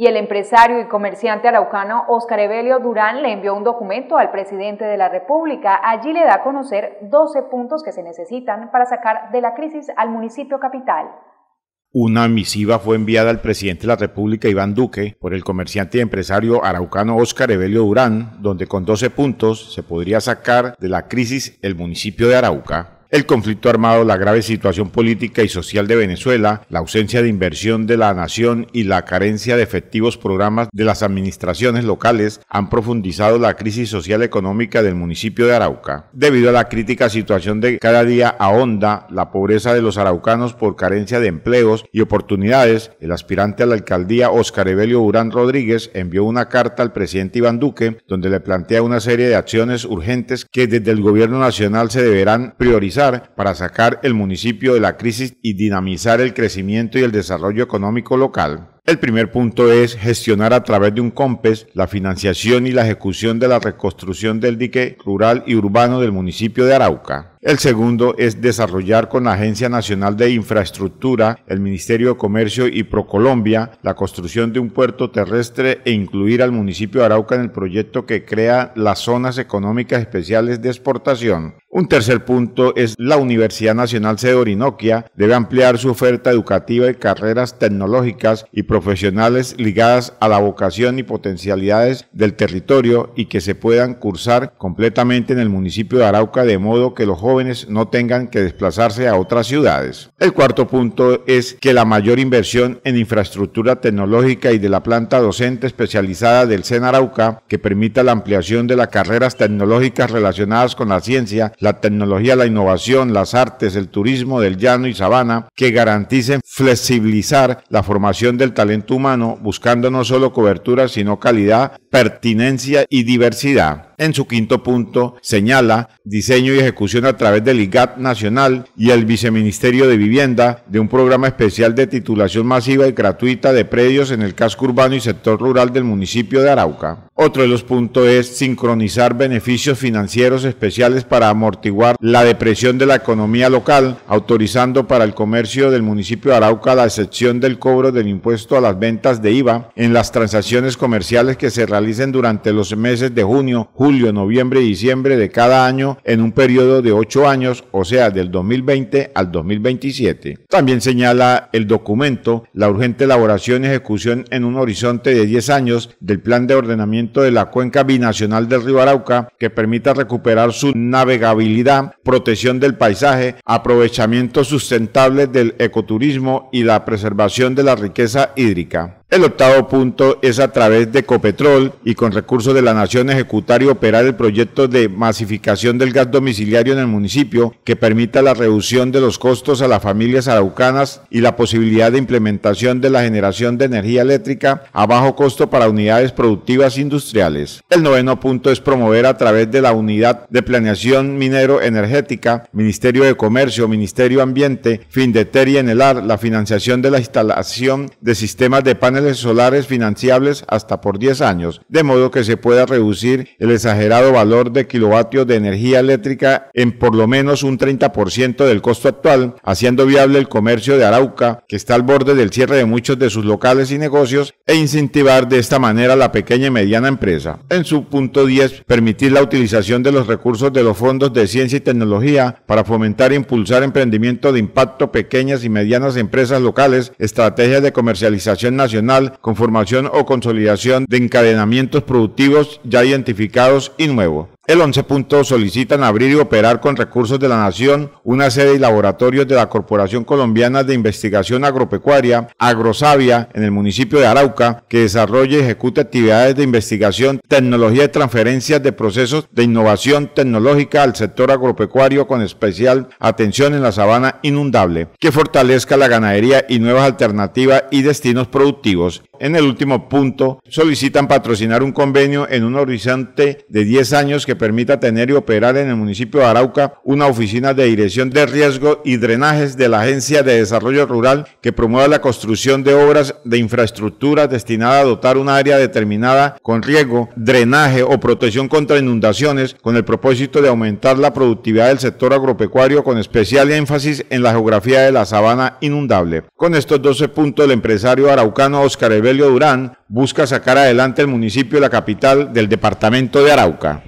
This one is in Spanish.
y el empresario y comerciante araucano Óscar Evelio Durán le envió un documento al presidente de la República. Allí le da a conocer 12 puntos que se necesitan para sacar de la crisis al municipio capital. Una misiva fue enviada al presidente de la República, Iván Duque, por el comerciante y empresario araucano Óscar Evelio Durán, donde con 12 puntos se podría sacar de la crisis el municipio de Arauca el conflicto armado, la grave situación política y social de Venezuela, la ausencia de inversión de la nación y la carencia de efectivos programas de las administraciones locales han profundizado la crisis social económica del municipio de Arauca. Debido a la crítica situación de cada día a ahonda la pobreza de los araucanos por carencia de empleos y oportunidades, el aspirante a la alcaldía Oscar Evelio Durán Rodríguez envió una carta al presidente Iván Duque donde le plantea una serie de acciones urgentes que desde el gobierno nacional se deberán priorizar para sacar el municipio de la crisis y dinamizar el crecimiento y el desarrollo económico local. El primer punto es gestionar a través de un COMPES la financiación y la ejecución de la reconstrucción del dique rural y urbano del municipio de Arauca. El segundo es desarrollar con la Agencia Nacional de Infraestructura, el Ministerio de Comercio y Procolombia la construcción de un puerto terrestre e incluir al municipio de Arauca en el proyecto que crea las zonas económicas especiales de exportación. Un tercer punto es la Universidad Nacional de Orinoquia debe ampliar su oferta educativa y carreras tecnológicas y profesionales ligadas a la vocación y potencialidades del territorio y que se puedan cursar completamente en el municipio de Arauca de modo que los jóvenes no tengan que desplazarse a otras ciudades. El cuarto punto es que la mayor inversión en infraestructura tecnológica y de la planta docente especializada del CENARAUCA, que permita la ampliación de las carreras tecnológicas relacionadas con la ciencia, la tecnología, la innovación, las artes, el turismo del llano y sabana, que garanticen flexibilizar la formación del talento humano, buscando no solo cobertura, sino calidad, pertinencia y diversidad. En su quinto punto, señala diseño y ejecución a través del IGAT Nacional y el Viceministerio de Vivienda de un programa especial de titulación masiva y gratuita de predios en el casco urbano y sector rural del municipio de Arauca. Otro de los puntos es sincronizar beneficios financieros especiales para amortiguar la depresión de la economía local, autorizando para el comercio del municipio de Arauca la excepción del cobro del impuesto a las ventas de IVA en las transacciones comerciales que se realicen durante los meses de junio, julio, noviembre y diciembre de cada año en un periodo de años, o sea, del 2020 al 2027. También señala el documento la urgente elaboración y ejecución en un horizonte de 10 años del plan de ordenamiento de la cuenca binacional del río Arauca que permita recuperar su navegabilidad, protección del paisaje, aprovechamiento sustentable del ecoturismo y la preservación de la riqueza hídrica. El octavo punto es a través de Copetrol y con recursos de la Nación ejecutar y operar el proyecto de masificación del gas domiciliario en el municipio que permita la reducción de los costos a las familias araucanas y la posibilidad de implementación de la generación de energía eléctrica a bajo costo para unidades productivas industriales. El noveno punto es promover a través de la Unidad de Planeación Minero Energética, Ministerio de Comercio, Ministerio de Ambiente, Findeter y Enelar la financiación de la instalación de sistemas de paneles solares financiables hasta por 10 años, de modo que se pueda reducir el exagerado valor de kilovatios de energía eléctrica en por lo menos un 30% del costo actual, haciendo viable el comercio de Arauca, que está al borde del cierre de muchos de sus locales y negocios, e incentivar de esta manera la pequeña y mediana empresa. En su punto 10, permitir la utilización de los recursos de los fondos de ciencia y tecnología para fomentar e impulsar emprendimiento de impacto pequeñas y medianas empresas locales, estrategias de comercialización nacional, con formación o consolidación de encadenamientos productivos ya identificados y nuevos. El 11 solicitan abrir y operar con recursos de la Nación una sede y laboratorios de la Corporación Colombiana de Investigación Agropecuaria, Agrosavia, en el municipio de Arauca, que desarrolle y ejecute actividades de investigación, tecnología y transferencias de procesos de innovación tecnológica al sector agropecuario con especial atención en la sabana inundable, que fortalezca la ganadería y nuevas alternativas y destinos productivos en el último punto, solicitan patrocinar un convenio en un horizonte de 10 años que permita tener y operar en el municipio de Arauca una oficina de dirección de riesgo y drenajes de la Agencia de Desarrollo Rural que promueva la construcción de obras de infraestructura destinada a dotar un área determinada con riego, drenaje o protección contra inundaciones con el propósito de aumentar la productividad del sector agropecuario con especial énfasis en la geografía de la sabana inundable. Con estos 12 puntos, el empresario araucano Oscar Eber Durán busca sacar adelante el municipio y la capital del departamento de Arauca.